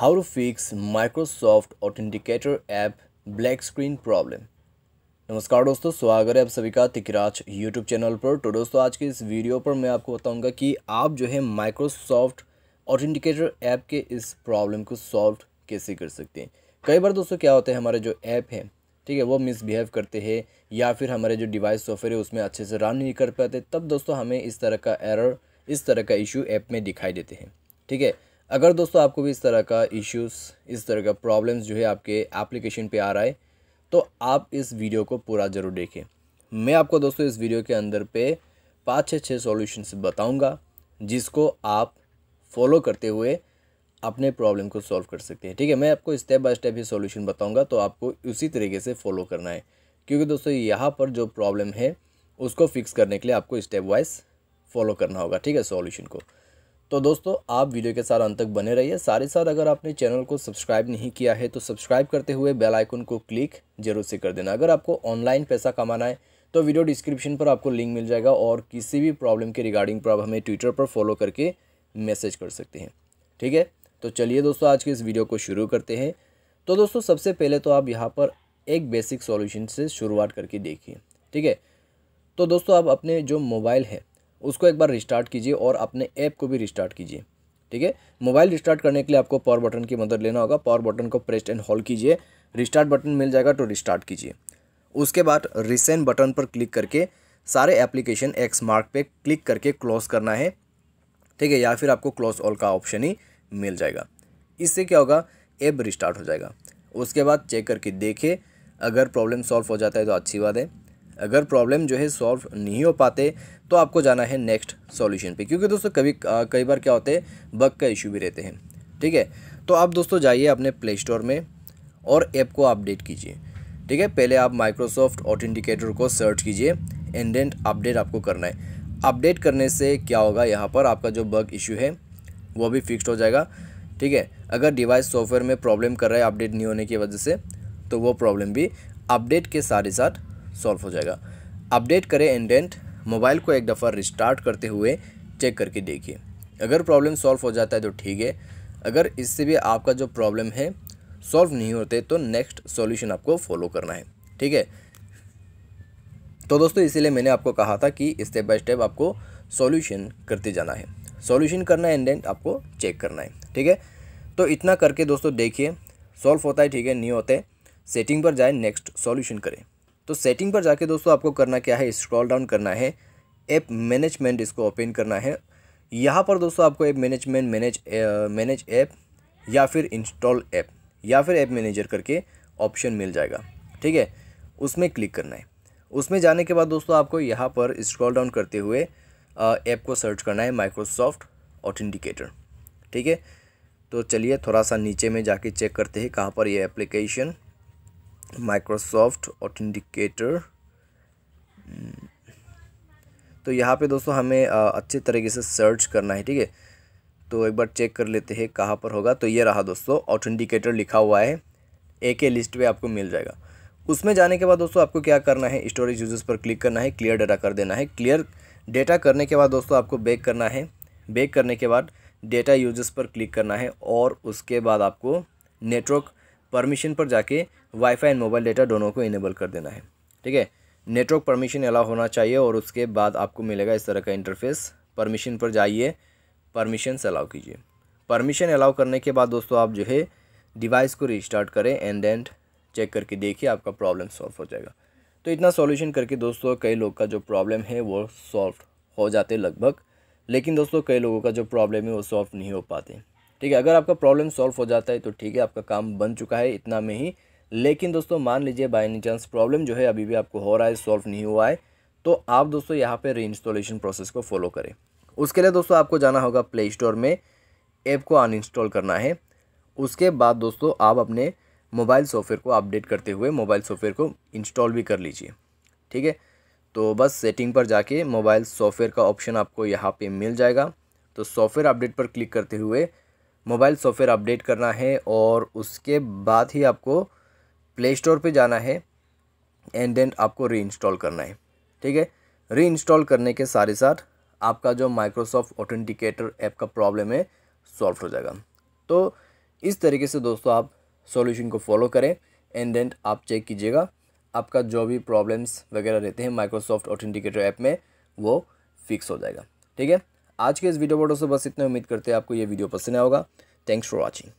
how to fix Microsoft authenticator app black screen problem नमस्कार दोस्तों स्वागत है आप सभी का तिकराज यूट्यूब चैनल पर तो दोस्तों आज के इस वीडियो पर मैं आपको बताऊंगा कि आप जो है माइक्रोसॉफ्ट ऑथेंटिकेटर ऐप के इस प्रॉब्लम को सॉल्व कैसे कर सकते हैं कई बार दोस्तों क्या होता है हमारे जो ऐप है ठीक है वो मिसबिहेव करते हैं या फिर हमारे जो डिवाइस सॉफ्टवेयर है उसमें अच्छे से रन नहीं कर पाते तब दोस्तों हमें इस तरह का एरर इस तरह का इशू ऐप में दिखाई देते हैं ठीक है अगर दोस्तों आपको भी इस तरह का इश्यूज़ इस तरह का प्रॉब्लम्स जो है आपके एप्लीकेशन पे आ रहा है तो आप इस वीडियो को पूरा ज़रूर देखें मैं आपको दोस्तों इस वीडियो के अंदर पे पाँच छः छः सॉल्यूशंस बताऊँगा जिसको आप फॉलो करते हुए अपने प्रॉब्लम को सॉल्व कर सकते हैं ठीक है मैं आपको स्टेप बाय स्टेप ये सॉल्यूशन बताऊंगा तो आपको उसी तरीके से फॉलो करना है क्योंकि दोस्तों यहाँ पर जो प्रॉब्लम है उसको फिक्स करने के लिए आपको स्टेप वाइज फॉलो करना होगा ठीक है सॉल्यूशन को तो दोस्तों आप वीडियो के साथ अंत तक बने रहिए सारे साथ अगर आपने चैनल को सब्सक्राइब नहीं किया है तो सब्सक्राइब करते हुए बेल आइकन को क्लिक जरूर से कर देना अगर आपको ऑनलाइन पैसा कमाना है तो वीडियो डिस्क्रिप्शन पर आपको लिंक मिल जाएगा और किसी भी प्रॉब्लम के रिगार्डिंग पर आप हमें ट्विटर पर फॉलो करके मैसेज कर सकते हैं ठीक है तो चलिए दोस्तों आज के इस वीडियो को शुरू करते हैं तो दोस्तों सबसे पहले तो आप यहाँ पर एक बेसिक सॉल्यूशन से शुरुआत करके देखिए ठीक है तो दोस्तों आप अपने जो मोबाइल है उसको एक बार रिस्टार्ट कीजिए और अपने ऐप को भी रिस्टार्ट कीजिए ठीक है मोबाइल रिस्टार्ट करने के लिए आपको पावर बटन की मदद लेना होगा पावर बटन को प्रेस एंड होल्ड कीजिए रिस्टार्ट बटन मिल जाएगा तो रिस्टार्ट कीजिए उसके बाद रिसेंट बटन पर क्लिक करके सारे एप्लीकेशन एक्स मार्क पे क्लिक करके क्लोज करना है ठीक है या फिर आपको क्लोज ऑल का ऑप्शन ही मिल जाएगा इससे क्या होगा ऐप रिस्टार्ट हो जाएगा उसके बाद चेक करके देखें अगर प्रॉब्लम सॉल्व हो जाता है तो अच्छी बात है अगर प्रॉब्लम जो है सॉल्व नहीं हो पाते तो आपको जाना है नेक्स्ट सॉल्यूशन पे क्योंकि दोस्तों कभी कई बार क्या होते हैं बग का इशू भी रहते हैं ठीक है तो आप दोस्तों जाइए अपने प्ले स्टोर में और ऐप को अपडेट कीजिए ठीक है पहले आप माइक्रोसॉफ्ट ऑथेंटिकेटर को सर्च कीजिए एंड देन अपडेट आपको करना है अपडेट करने से क्या होगा यहाँ पर आपका जो बग इशू है वो भी फिक्स्ड हो जाएगा ठीक है अगर डिवाइस सॉफ्टवेयर में प्रॉब्लम कर रहा है अपडेट नहीं होने की वजह से तो वो प्रॉब्लम भी अपडेट के साथ ही साथ सॉल्व हो जाएगा अपडेट करें इंडेंट मोबाइल को एक दफ़ा रिस्टार्ट करते हुए चेक करके देखिए अगर प्रॉब्लम सॉल्व हो जाता है तो ठीक है अगर इससे भी आपका जो प्रॉब्लम है सॉल्व नहीं होते तो नेक्स्ट सॉल्यूशन आपको फॉलो करना है ठीक है तो दोस्तों इसीलिए मैंने आपको कहा था कि स्टेप बाय स्टेप आपको सॉल्यूशन करते जाना है सॉल्यूशन करना है एंड आपको चेक करना है ठीक है तो इतना करके दोस्तों देखिए सॉल्व होता है ठीक है नहीं होते सेटिंग पर जाए नेक्स्ट सॉल्यूशन करें तो सेटिंग पर जाके दोस्तों आपको करना क्या है स्क्रॉल डाउन करना है ऐप मैनेजमेंट इसको ओपन करना है यहाँ पर दोस्तों आपको app management manage manage app या फिर इंस्टॉल ऐप या फिर ऐप मैनेजर करके ऑप्शन मिल जाएगा ठीक है उसमें क्लिक करना है उसमें जाने के बाद दोस्तों आपको यहाँ पर स्क्रॉल डाउन करते हुए ऐप को सर्च करना है माइक्रोसॉफ्ट ऑथेंटिकेटर ठीक है तो चलिए थोड़ा सा नीचे में जाके चेक करते हैं कहाँ पर यह एप्लीकेशन माइक्रोसॉफ्ट ऑथेंटिकेटर hmm। तो यहाँ पे दोस्तों हमें अच्छे तरीके से सर्च करना है ठीक है तो एक बार चेक कर लेते हैं कहाँ पर होगा तो ये रहा दोस्तों ऑथेंटिकेटर लिखा हुआ है एक के लिस्ट पे आपको मिल जाएगा उसमें जाने के बाद दोस्तों आपको क्या करना है स्टोरेज यूजर्स पर क्लिक करना है क्लियर डाटा कर देना है क्लियर डेटा करने के बाद दोस्तों आपको बेक करना है बेक करने के बाद डेटा यूजर्स पर क्लिक करना है और उसके बाद आपको नेटवर्क परमिशन पर जाके वाईफाई एंड मोबाइल डेटा दोनों को इनेबल कर देना है ठीक है नेटवर्क परमिशन अलाउ होना चाहिए और उसके बाद आपको मिलेगा इस तरह का इंटरफेस परमिशन पर जाइए परमिशन अलाउ कीजिए परमिशन अलाउ करने के बाद दोस्तों आप जो है डिवाइस को रिस्टार्ट करें एंड देन चेक करके देखिए आपका प्रॉब्लम सॉल्व हो जाएगा तो इतना सॉल्यूशन करके दोस्तों कई लोग का जो प्रॉब्लम है वो सॉल्व हो जाते लगभग लेकिन दोस्तों कई लोगों का जो प्रॉब्लम है वो सॉल्व नहीं हो पाते ठीक है अगर आपका प्रॉब्लम सॉल्व हो जाता है तो ठीक है आपका काम बन चुका है इतना में ही लेकिन दोस्तों मान लीजिए बाय एनी चांस प्रॉब्लम जो है अभी भी आपको हो रहा है सॉल्व नहीं हुआ है तो आप दोस्तों यहाँ पर री प्रोसेस को फॉलो करें उसके लिए दोस्तों आपको जाना होगा प्ले स्टोर में ऐप को अनइंस्टॉल करना है उसके बाद दोस्तों आप अपने मोबाइल सॉफ्टवेयर को अपडेट करते हुए मोबाइल सॉफ्टवेयर को इंस्टॉल भी कर लीजिए ठीक है तो बस सेटिंग पर जाके मोबाइल सॉफ्टवेयर का ऑप्शन आपको यहाँ पे मिल जाएगा तो सॉफ्टवेयर अपडेट पर क्लिक करते हुए मोबाइल सॉफ्टवेयर अपडेट करना है और उसके बाद ही आपको प्ले स्टोर पर जाना है एंड देन आपको री इंस्टॉल करना है ठीक है री इंस्टॉल करने के साथ ही साथ आपका जो माइक्रोसॉफ्ट ऑथेंटिकेटर ऐप का प्रॉब्लम है सॉल्व हो जाएगा तो इस तरीके से दोस्तों आप सॉल्यूशन को फॉलो करें एंड देन आप चेक कीजिएगा आपका जो भी प्रॉब्लम्स वगैरह रहते हैं माइक्रोसॉफ्ट ऑथेंटिकेटर ऐप में वो फिक्स हो जाएगा ठीक है आज के इस वीडियो फोटो से बस इतने उम्मीद करते हैं आपको ये वीडियो पसंद आएगा थैंक्स फॉर वॉचिंग